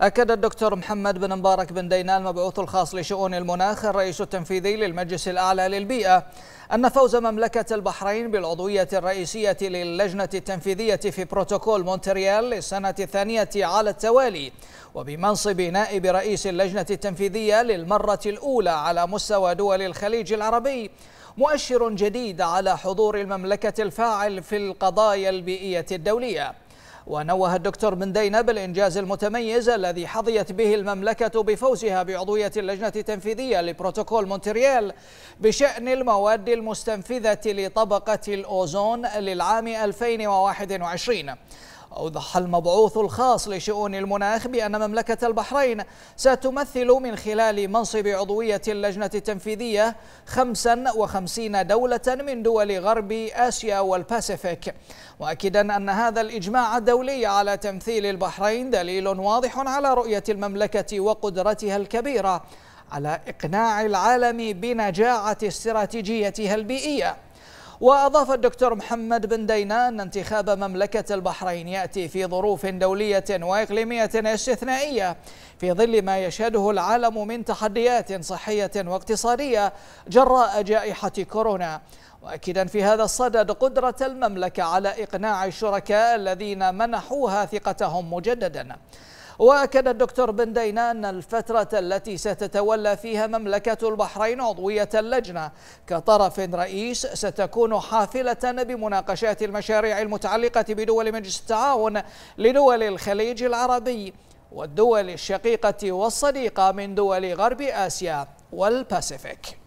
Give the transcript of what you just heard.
أكد الدكتور محمد بن مبارك بن دينان المبعوث الخاص لشؤون المناخ الرئيس التنفيذي للمجلس الأعلى للبيئة أن فوز مملكة البحرين بالعضوية الرئيسية للجنة التنفيذية في بروتوكول مونتريال للسنة الثانية على التوالي وبمنصب نائب رئيس اللجنة التنفيذية للمرة الأولى على مستوى دول الخليج العربي مؤشر جديد على حضور المملكة الفاعل في القضايا البيئية الدولية ونوه الدكتور من دينة بالإنجاز المتميز الذي حظيت به المملكة بفوزها بعضوية اللجنة التنفيذية لبروتوكول مونتريال بشأن المواد المستنفذة لطبقة الأوزون للعام 2021 أوضح المبعوث الخاص لشؤون المناخ بأن مملكة البحرين ستمثل من خلال منصب عضوية اللجنة التنفيذية 55 دولة من دول غرب آسيا والباسيفيك مؤكدا أن هذا الإجماع الدولي على تمثيل البحرين دليل واضح على رؤية المملكة وقدرتها الكبيرة على إقناع العالم بنجاعة استراتيجيتها البيئية وأضاف الدكتور محمد بن دينان أن انتخاب مملكة البحرين يأتي في ظروف دولية وإقليمية استثنائية في ظل ما يشهده العالم من تحديات صحية واقتصادية جراء جائحة كورونا مؤكدا في هذا الصدد قدرة المملكة على إقناع الشركاء الذين منحوها ثقتهم مجددا وأكد الدكتور بن دينا أن الفترة التي ستتولى فيها مملكة البحرين عضوية اللجنة كطرف رئيس ستكون حافلة بمناقشات المشاريع المتعلقة بدول مجلس التعاون لدول الخليج العربي والدول الشقيقة والصديقة من دول غرب آسيا والباسيفيك